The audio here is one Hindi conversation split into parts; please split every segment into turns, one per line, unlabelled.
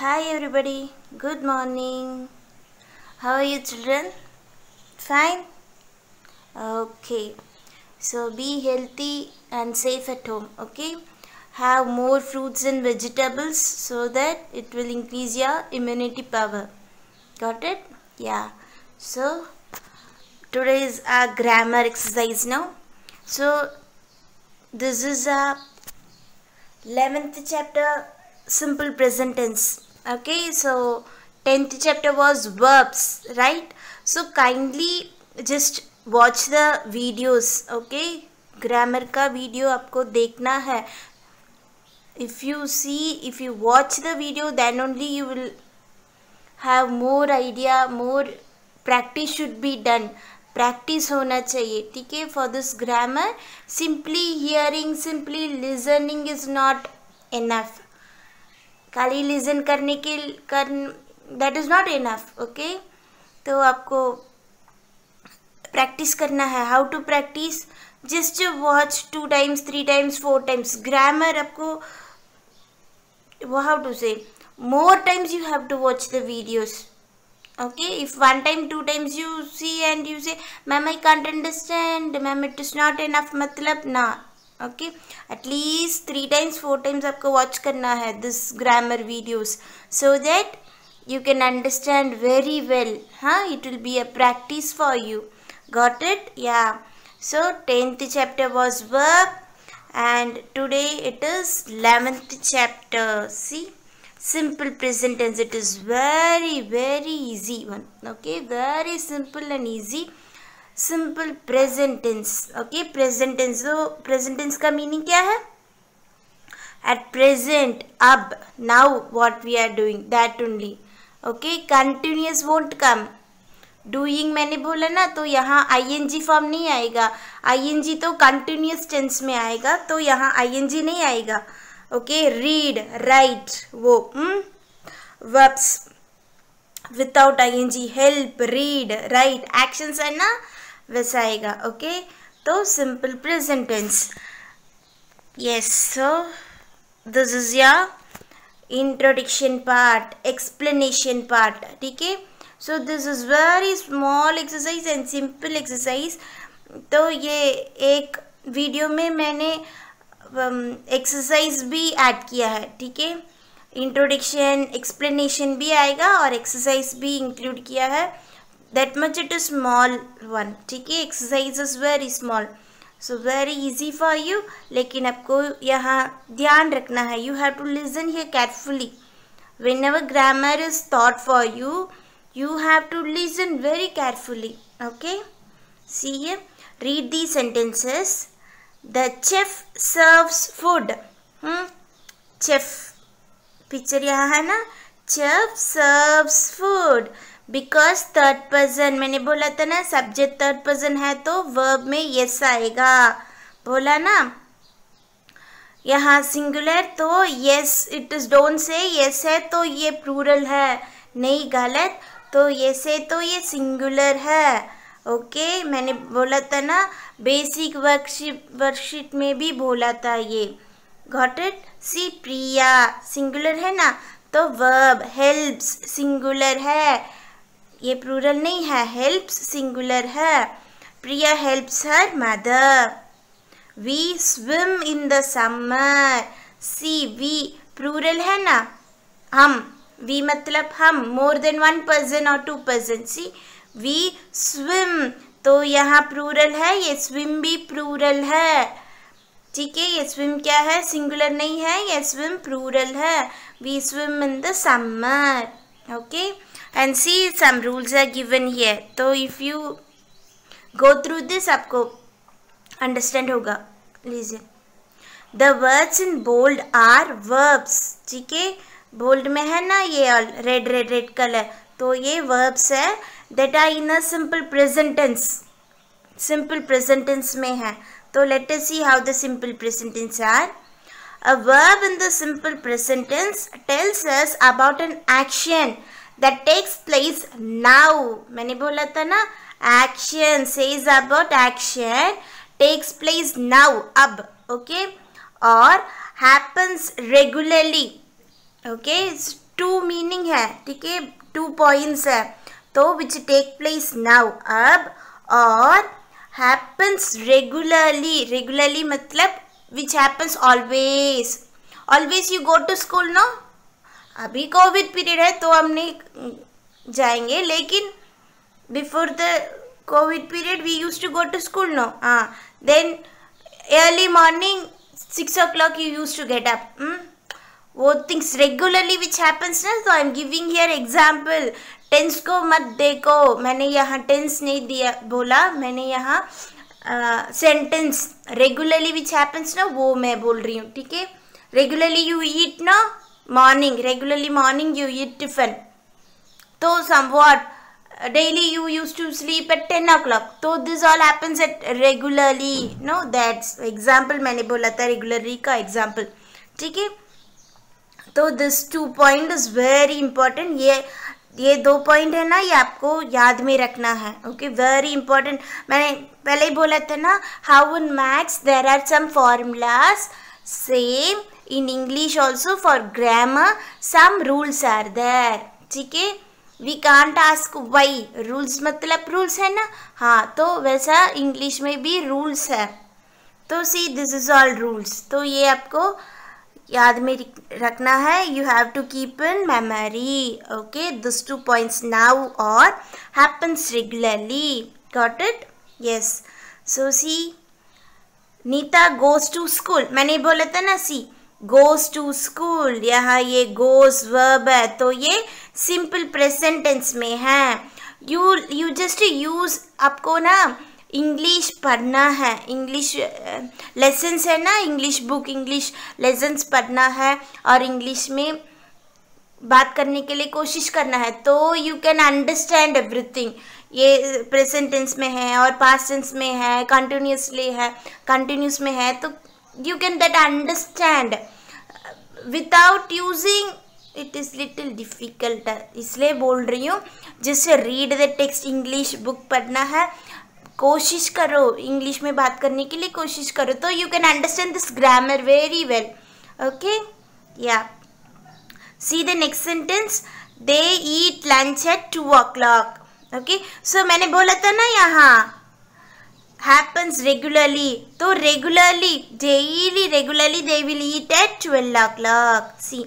Hi everybody, good morning. How are you children? Fine? Okay. So be healthy and safe at home, okay? Have more fruits and vegetables so that it will increase your immunity power. Got it? Yeah. So today is our grammar exercise now. So this is our 11th chapter simple present tense okay so 10th chapter was verbs right so kindly just watch the videos okay grammar ka video aapko dekhna hai if you see if you watch the video then only you will have more idea more practice should be done practice होना चाहिए ठीक है for this grammar simply hearing simply listening is not enough खाली लिजन करने के कर that is not enough okay तो आपको प्रैक्टिस करना है how to practice just watch two times three times four times grammar आपको वो how to say more times you have to watch the videos okay if one time two times you see and you से ma'am I can't understand ma'am it is not enough मतलब ना at least three times, four times, आपको वॉच करना है this grammar videos so that you can understand very well huh it will be a practice for you got it yeah so 10th chapter was verb and today it is 11th chapter see simple present tense it is very very easy one okay very simple and easy simple present tense okay present tense तो प्रेजेंट टेंस का मीनिंग क्या है एट प्रेजेंट अब now what we are doing that only okay continuous won't come doing मैंने बोला ना तो यहाँ आईएनजी फॉर्म नहीं आएगा आईएनजी तो कंटिन्यूस टेंस में आएगा तो यहाँ आईएनजी नहीं आएगा ओके रीड राइट वो verbs without ING help read write actions है ना वैसा आएगा ओके तो simple present tense yes so this is या इंट्रोडक्शन पार्ट एक्सप्लेनेशन पार्ट ठीक है so this is very small exercise and simple exercise तो ये एक वीडियो में मैंने एक्सरसाइज um, भी ऐड किया है ठीक है इंट्रोडक्शन एक्सप्लेनेशन भी आएगा और एक्सरसाइज भी इंक्लूड किया है that much it is small one ठीक है exercise is very small so very easy for you लेकिन आपको यहाँ ध्यान रखना है you have to listen here carefully whenever grammar is taught for you you have to listen very carefully okay see here read the sentences the chef serves food hmm? chef picture यहाँ है ना chef serves food because third person मैंने बोला था ना सब्जेक्ट थर्ड पर्सन है तो वर्ब में यस आएगा बोला ना यहाँ सिंगुलर तो yes it is don't say yes है तो ये प्लूरल है नहीं गलत तो यस है तो ये सिंगुलर है ओके मैंने बोला था ना बेसिक वर्कशीट वर्कशीट में भी बोला था ये घॉट इट सी प्रिया सिंगुलर है ना तो वर्ब हेल्प्स सिंगुलर है ये प्लूरल नहीं है हेल्प्स सिंगुलर है Priya helps her mother we swim in the summer see we plural है ना हम वी मतलब हम मोर देन वन पर्सन और two person see we swim तो यहाँ प्लूरल है ये स्विम भी प्लूरल है ठीक है ये स्विम क्या है सिंगुलर नहीं है ये स्विम प्लूरल है we swim in the summer okay and see some rules are given here so if you go through this aapko understand hoga लीजिए the words in bold are verbs theek hai bold mein hai na ye all red red red colour तो ये वर्ब्स है that are in a simple present tense simple present tense में है तो let us see how the simple present tense are a verb in the simple present tense tells us about an action that takes place now मैंने बोला था ना action says about action takes place now अब okay और happens regularly okay it's two meaning है ठीक है two points है तो which take place now अब और happens regularly regularly मतलब which happens always always you go to school no अभी कोविड पीरियड है तो हम नहीं जाएंगे लेकिन before the Covid period we used to go to school no हाँ then early morning six o'clock you used to get up वो थिंग्स रेगुलरली विच हैपन्स ना I am giving here example tense को मत देखो मैंने यहाँ टेंस नहीं दिया बोला मैंने यहाँ सेंटेंस रेगुलरली विच हैपन्स ना वो मैं बोल रही हूँ ठीक है रेगुलरली यू ईट ना morning regularly morning you eat tiffin though somewhat daily you used to sleep at 10 o'clock so this all happens at regularly no that's example maine bola tha regularly ka example theek hai तो this two point is very important ये ये दो पॉइंट है ना ये आपको याद में रखना है ओके वेरी इंपॉर्टेंट मैंने पहले ही बोला था ना how in maths there are some formulas same in English also for grammar some rules are there ठीक है we can't ask why rules मतलब रूल्स hai ना हाँ तो वैसा इंग्लिश में भी रूल्स है तो see this is all rules तो ये आपको याद में रखना है you have to keep in memory okay this two points now और happens regularly got it yes so see Nita goes to school मैंने बोला था ना सी गोज टू स्कूल यहाँ ये गोज वर्ब है तो ये सिंपल प्रेजेंट टेंस में है यू यू जस्ट यूज़ आपको ना इंग्लिश पढ़ना है इंग्लिश लेसन्स uh, है ना इंग्लिश बुक इंग्लिश लेसन्स पढ़ना है और इंग्लिश में बात करने के लिए कोशिश करना है तो यू कैन अंडरस्टैंड एवरीथिंग ये प्रेजेंट टेंस में है और पास्ट टेंस में है कंटिन्यूसली है कंटिन्यूस में है तो you can that understand without using it is little difficult इसलिए बोल रही हूँ जैसे read the text English book पढ़ना है कोशिश करो इंग्लिश में बात करने के लिए कोशिश करो तो you can understand this grammar very well okay या see the next sentence they eat lunch at two o'clock okay so मैंने बोला था ना यहाँ happens regularly. So regularly, daily, regularly they will eat at 12 o'clock. See,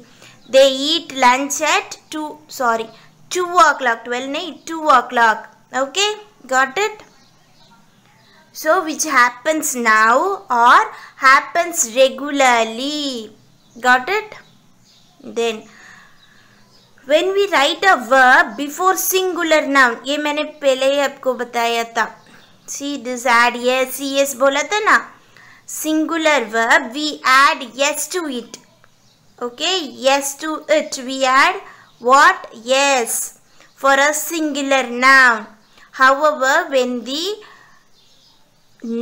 they eat lunch at 2, sorry, 2 o'clock, 12 night, 2 o'clock. Okay, got it? So which happens now or happens regularly. Got it? Then, when we write a verb before singular noun, ye maine pehle hi aapko bataya tha see add es es बोला था ना singular verb we add es to it okay es to it we add what es for a singular noun however when the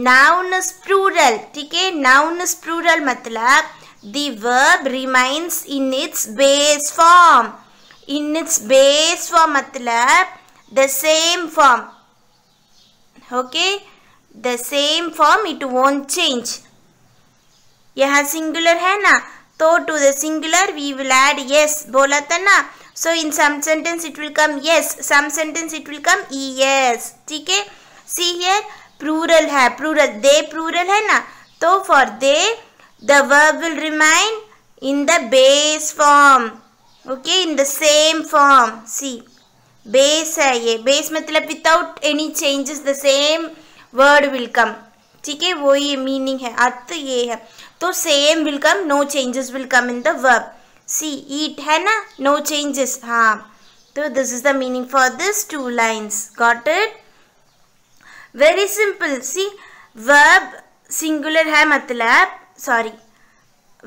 noun is plural ठीक है नाउन स्प्रूरल मतलब the verb remains in its base form in its base form matlab the same form okay the same form it won't change यहाँ सिंगुलर है ना तो to the singular we will add es बोला था ना so in some sentence it will come es some sentence it will come e es ठीक है सी हियर प्लूरल है प्लूरल दे प्लूरल है ना तो for they the verb will remain in the base form okay in the same form see base है ये बेस मतलब without any changes the same word will come ठीक है वो ये मीनिंग है अर्थ ये है तो same will come no changes will come in the verb see eat है ना नो चेंजेस हाँ तो this is the meaning for this two lines got it very simple see verb singular है मतलब sorry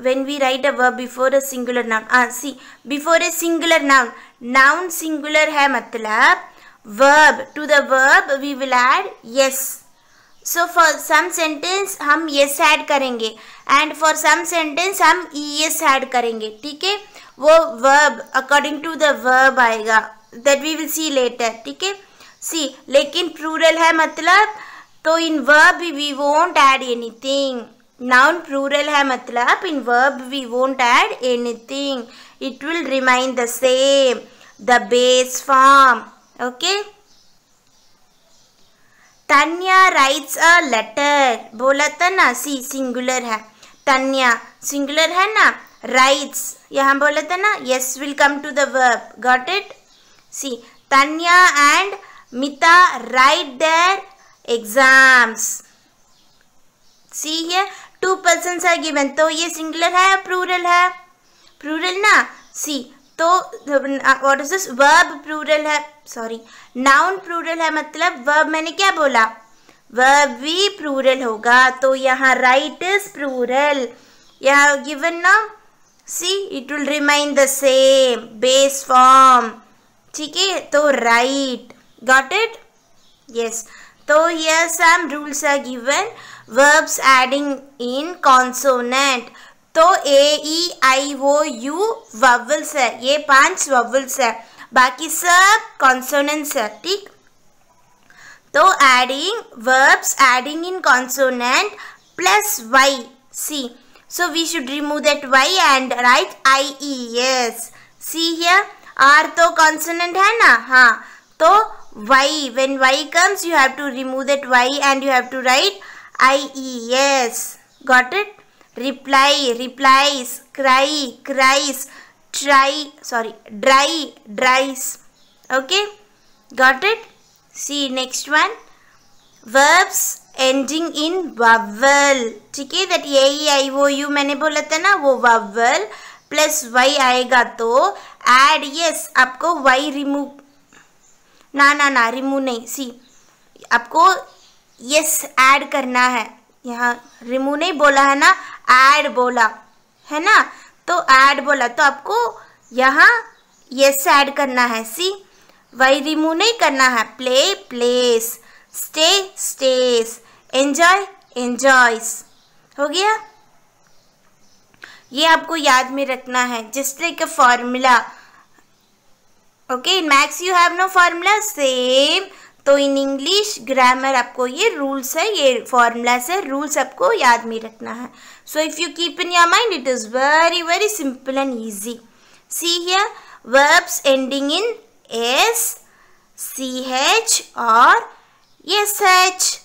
when we write a verb before a singular noun ah see before a singular noun noun singular है मतलब verb to the verb we will add S so for some sentence हम यस एड करेंगे एंड फॉर सम सेंटेंस हम ई एस एड करेंगे ठीक है वो verb according to the verb आएगा that we will see later ठीक है सी लेकिन प्रूरल है मतलब तो in verb we won't anything noun plural है मतलब in verb we won't any thing it will remind the same the base form. Okay. Tanya writes a letter बोला था ना सी सिंगुलर है तन्या सिंगुलर है ना राइट्स यहाँ बोला था ना S will come to the verb got it see Tanya and Mita write their exams see here two person are given तो ये सिंगुलर है प्लूरल है प्लूरल ना सी तो what is this verb plural है सॉरी नाउन प्रूरल है मतलब वर्ब मैंने क्या बोला वर्ब भी प्रूरल होगा तो यहाँ राइट इज प्रूरल यहाँ गिवन ना see it will remain the same base form ठीक है तो राइट गॉट इट यस तो yes some rules are given verbs ending in consonant तो A E I O you वबल्स है ये पांच वबल्स है बाकी सब कॉन्सोनेंट्स है ठीक तो ending verbs ending in consonant plus Y see so we should remove that Y and write I E S see here are तो कॉन्सोनेंट है ना हाँ तो Y when Y comes you have to remove that Y and you have to write I E S got it reply replies cry cries try sorry dry dries okay got it see next one verbs ending in vowel ठीक है दैट ए आई वो यू मैंने बोला था ना वो वावल प्लस वाई आएगा तो एड यस आपको वाई रिमूव ना ना ना रिमूव नहीं सी आपको यस एड करना है यहाँ रिमूव नहीं बोला है ना ऐड बोला है ना तो ऐड बोला तो आपको यहाँ यस ऐड करना है सी वही रिमूव नहीं करना है play plays stay stays enjoy enjoys हो गया ये आपको याद में रखना है just like a formula okay in maths you have no formula same तो इन इंग्लिश ग्रामर आपको ये रूल्स है ये फॉर्मूलाज है रूल्स आपको याद में रखना है So if you keep in your mind, it is very, very simple and easy. See here, verbs ending in S, CH or SH.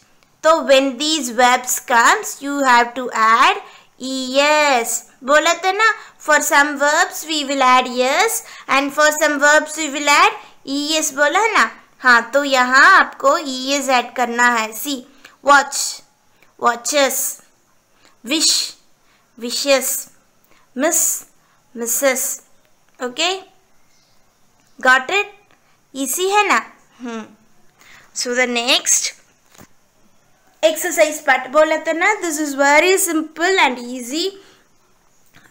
So when these verbs comes, you have to add ES. बोला था ना for some verbs we will add S and for some verbs we will add E S बोला है ना हाँ तो यहाँ आपको ई एस ऐड करना है see watch watch, watches wish wishes miss misses okay got it easy है ना hmm so the next exercise part बोला था ना this is very simple and easy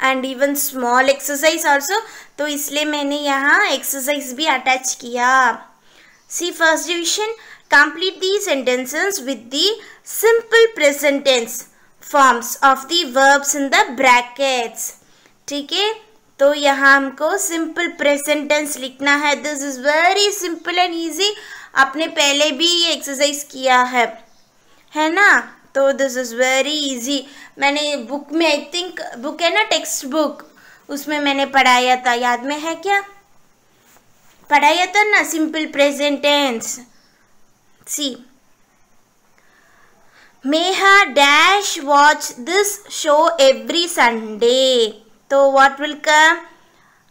and even small exercise also तो इसलिए मैंने यहाँ एक्सरसाइज भी अटैच किया see first division complete these sentences with the simple present forms of the verbs in the brackets ठीक है तो यहाँ हमको सिंपल प्रेजेंट टेंस लिखना है this is very simple and easy आपने पहले भी ये एक्सरसाइज किया है है ना तो दिस इज़ वेरी इजी मैंने बुक में आई थिंक बुक है ना टेक्स्ट बुक उसमें मैंने पढ़ाया था याद में है क्या पढ़ाया था ना simple present tense see Meha dash watch this show every Sunday. तो what will come?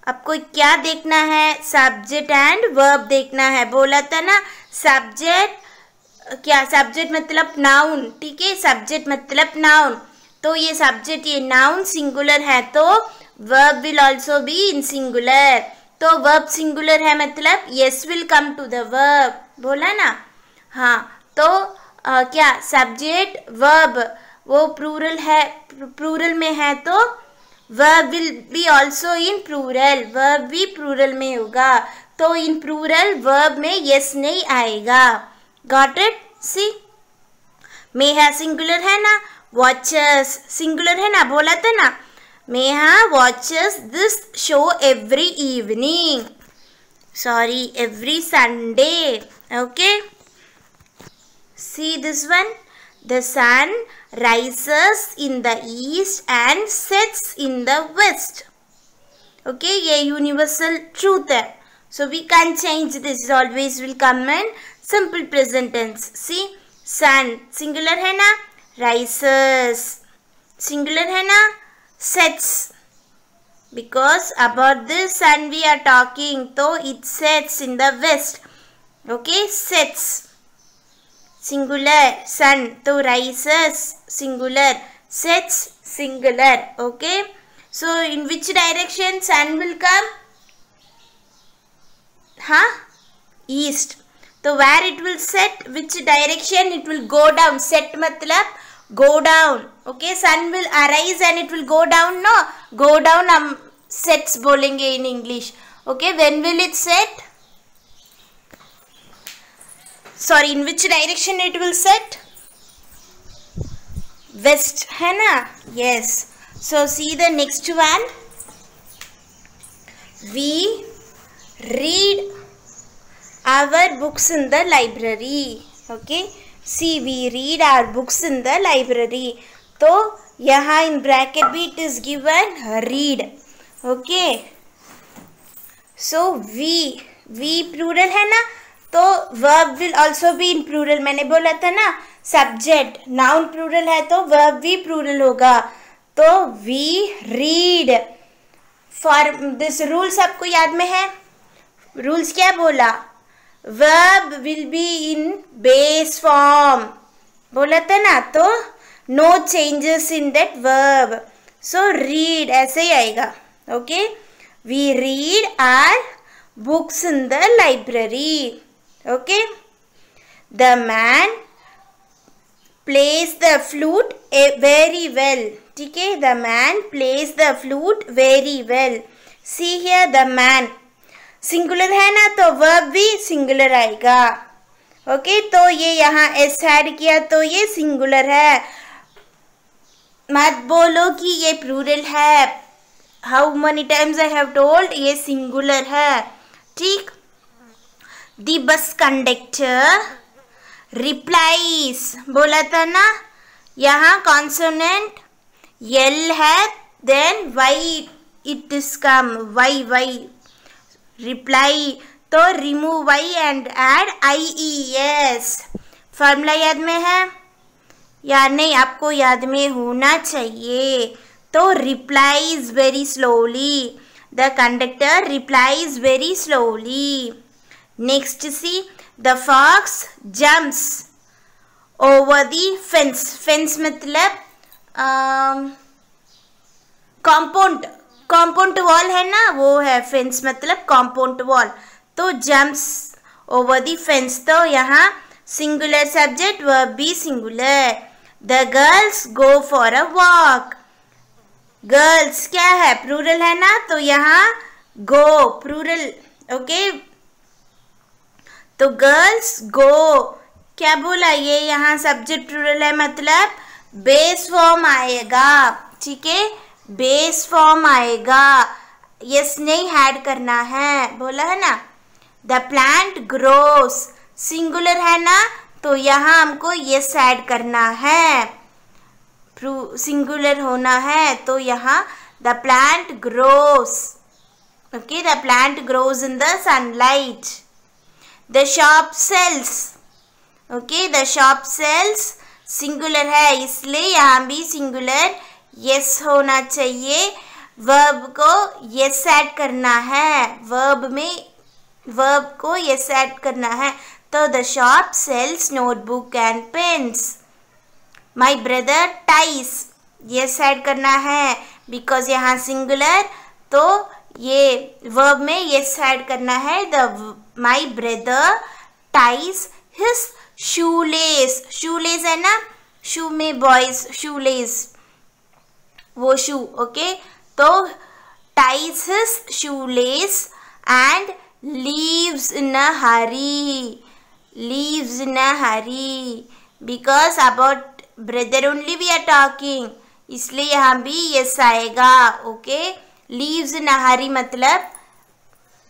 आपको क्या देखना है सब्जेक्ट एंड वर्ब देखना है बोला था ना सब्जेक्ट क्या सब्जेक्ट मतलब नाउन ठीक है सब्जेक्ट मतलब नाउन तो ये सब्जेक्ट ये नाउन सिंगुलर है तो verb will also be in singular तो वर्ब सिंगुलर है मतलब yes will come to the verb बोला ना हाँ तो आ, क्या सब्जेक्ट वर्ब वो प्रूरल है प्रूरल में है तो verb will be also in plural verb भी प्रूरल में होगा तो इन प्रूरल वर्ब में यस नहीं आएगा गॉट इट सी मेहा सिंगुलर है ना वॉचर्स सिंगुलर है ना बोला था ना मेहा वॉचर्स this show every evening sorry every Sunday okay See this one? The sun rises in the east and sets in the west. Okay, a universal truth. So we can't change this. It always will come in simple present tense. See, sun singular hai na? Rises. Singular hai na? Sets. Because about the sun we are talking. So it sets in the west. Okay, sets. singular. Sun तो rises singular. Sets singular. Okay. So in which direction sun will come? Huh? East. तो where it will set? Which direction it will go down? Set मतलब go down. Okay. Sun will arise and it will go down. No. Go down हम sets बोलेंगे in English. Okay. When will it set? Sorry in which direction it will set west है ना yes so see the next one we read our books in the library okay see we read our books in the library तो यहाँ इन ब्रैकेट भी it is given read okay so we we plural है ना तो वर्ब विल ऑल्सो भी इन प्लूरल मैंने बोला था ना सब्जेक्ट नाउन प्लूरल है तो वर्ब भी प्लूरल होगा तो we read for this rules आपको याद में है रूल्स क्या बोला verb will be in base form बोला था ना तो no changes in that verb so read ऐसे ही आएगा okay we read our books in the library okay the man plays the flute eh, very well ठीक है the man plays the flute very well see here the man singular है ना तो वर्ब भी सिंगुलर आएगा ओके तो ये यहाँ एस ऐड किया तो ये सिंगुलर है मत बोलो कि ये प्रूरल है how many times I have told ये सिंगुलर है ठीक The bus conductor replies. बोला था ना यहाँ consonant L है then Y it is come Y Y reply तो remove Y and add I E S formula याद में है या नहीं आपको याद में होना चाहिए तो replies very slowly the conductor replies very slowly Next, see the fox jumps over the fence. Fence um compound compound wall है ना वो है fence मतलब compound wall. तो jumps over the fence तो यहाँ singular subject verb be singular. The girls go for a walk. girls क्या है plural है ना तो यहाँ go plural okay तो गर्ल्स गो क्या बोला ये यहाँ सब्जेक्ट रूरल है मतलब बेस फॉर्म आएगा ठीक है बेस फॉर्म आएगा यस नहीं हैड करना है बोला है ना द प्लांट ग्रोस सिंगुलर है ना तो यहाँ हमको यस ऐड करना है सिंगुलर होना है तो यहाँ the plant grows okay the plant grows in the sunlight the shop sells okay the shop sells singular है इसलिए यहाँ भी सिंगुलर यस होना चाहिए वर्ब को यस ऐड करना है वर्ब में वर्ब को यस ऐड करना है तो the shop sells notebook and pens my brother ties S add करना है बिकॉज यहाँ सिंगुलर तो ये वर्ब में यस ऐड करना है the my brother ties his shoelace shoelace hai na shoe me boys shoelace wo shoe okay तो ties his shoelace and leaves in a hurry leaves in a hurry because about brother only we are talking इसलिए यहाँ भी यस आएगा ओके लीव्स न हरी मतलब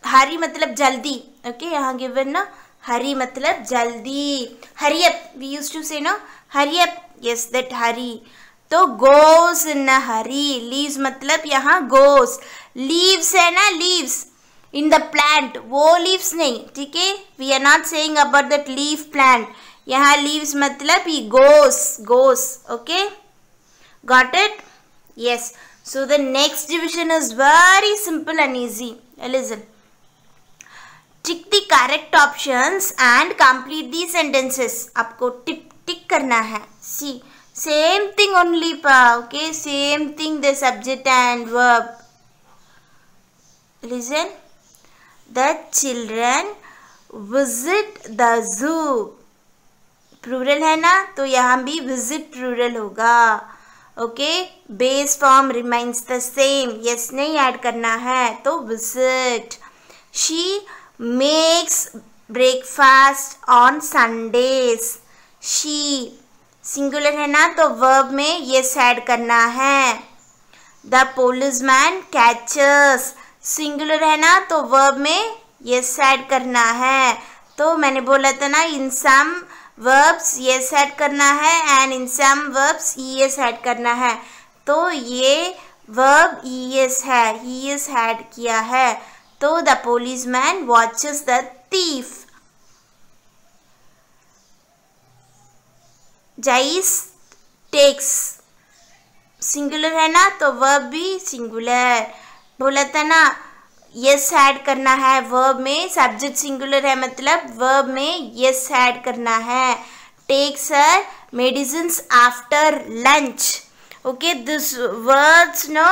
हरी मतलब जल्दी okay यहाँ given ना hurry मतलब जल्दी hurry up we used to say ना hurry up yes that hurry तो goes in a hurry leaves मतलब यहाँ goes leaves है ना leaves इन द प्लांट वो लीव्स नहीं ठीक है we are not saying about that leave plant यहाँ लीव्स मतलब he goes goes okay got it yes so the next division is very simple and easy. Listen. Tick the correct options and complete the sentences आपको टिक टिक करना है see same thing only okay same thing the subject and verb listen the children visit the zoo plural है ना तो यहाँ भी विजिट प्लूरल होगा okay base form remind the same S नहीं ऐड करना है तो visit she makes breakfast on Sundays. She singular है ना तो वर्ब में ये सैड करना है the policeman catches singular है ना तो वर्ब में ये सैड करना है तो मैंने बोला था ना इन सम वर्ब्स ये सैड करना है and in some verbs E S add करना है तो ये वर्ब ई एस है ई एस एड किया है the policeman watches the thief. जाइस टेक्स सिंगुलर है ना तो वर्ब भी सिंगुलर बोला था ना यस ऐड करना है वर्ब में सब्जेक्ट सिंगुलर है मतलब वर्ब में यस ऐड करना है takes her medicine after lunch okay this words no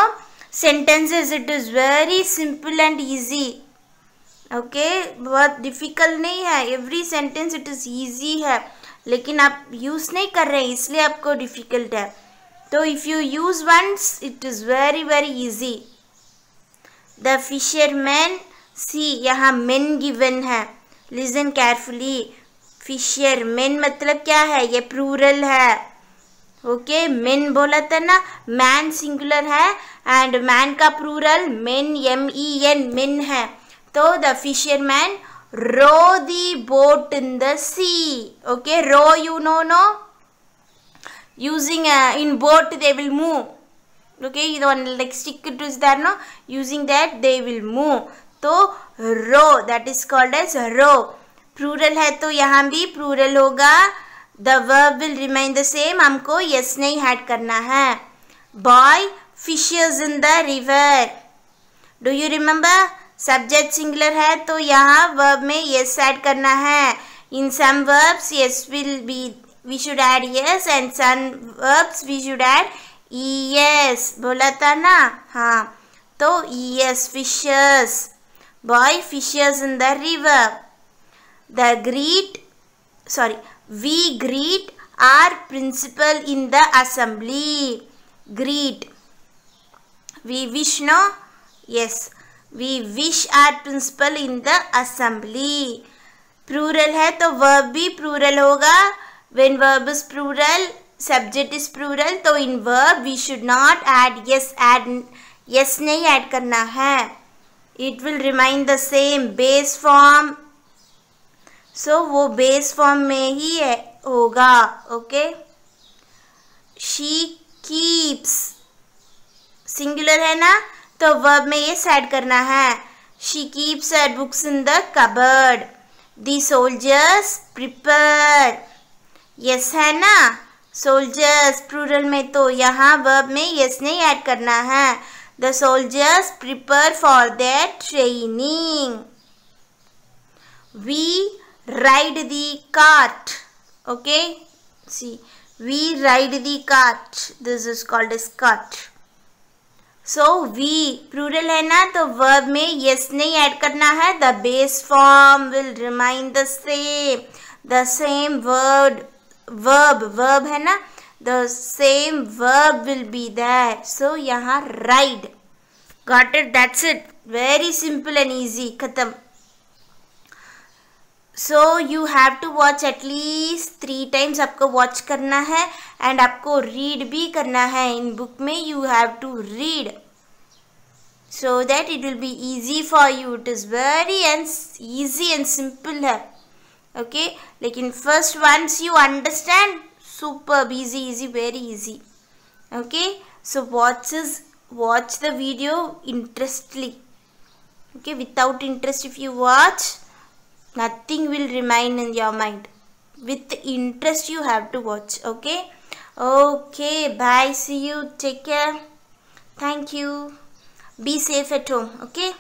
sentences it is very simple and easy ओके okay? बहुत डिफ़िकल्ट नहीं है every sentence it is easy है लेकिन आप यूज़ नहीं कर रहे हैं इसलिए आपको डिफ़िकल्ट है तो if you use once it is very very easy the fisherman see यहाँ मेन गिवन है लिजन केयरफुली फिशर मेन मतलब क्या है ये प्रूरल है ओके okay? मेन बोला था ना मैन सिंगुलर है एंड मैन का plural men M E N men है तो the fisherman row the boat in the sea okay row you know no using in boat they will move okay okay the one like stick it is there no using that तो row that is called as row plural है तो यहाँ भी प्रूरल होगा the verb will remain the same हमको यस नहीं हैड करना है boy fishes in the river do you remember subject singular है तो यहाँ वर्ब में यस ऐड करना है in some verbs S will be we should add S and some verbs we should add S बोला था ना हाँ तो yes fishes boy fishes in the river the greet sorry we greet our principal in the assembly greet We wish no? Yes. We wish our principal in the assembly. Plural hai to verb bhi plural hoga When verb is plural, subject is plural. to in verb we should not add yes add yes nahi add karna hai It will remain the same base form. So wo base form में ही hoga Okay. She keeps singular है ना तो वर्ब में ये सेट करना है she keeps her books in the cupboard the soldiers prepare S है ना सोल्जर्स प्लूरल में तो यहाँ वर्ब में यस नहीं ऐड करना है the soldiers prepare for their training we ride the cart okay see we ride the cart this is called as so we plural है ना तो वर्ब में यस नहीं ऐड करना है the base form will remain the same the same word verb verb है ना the same verb will be that so यहाँ ride got it that's it very simple and easy खत्म so you have to watch at least three times आपको वॉच करना है एंड आपको रीड भी करना है इन बुक में you have to read so that it will be easy for you it is very and easy and simple है ओके लेकिन first once you understand super easy easy very easy okay so watch is watch the video interestingly okay without interest if you watch nothing will remain in your mind with interest you have to watch okay okay bye see you take care thank you be safe at home okay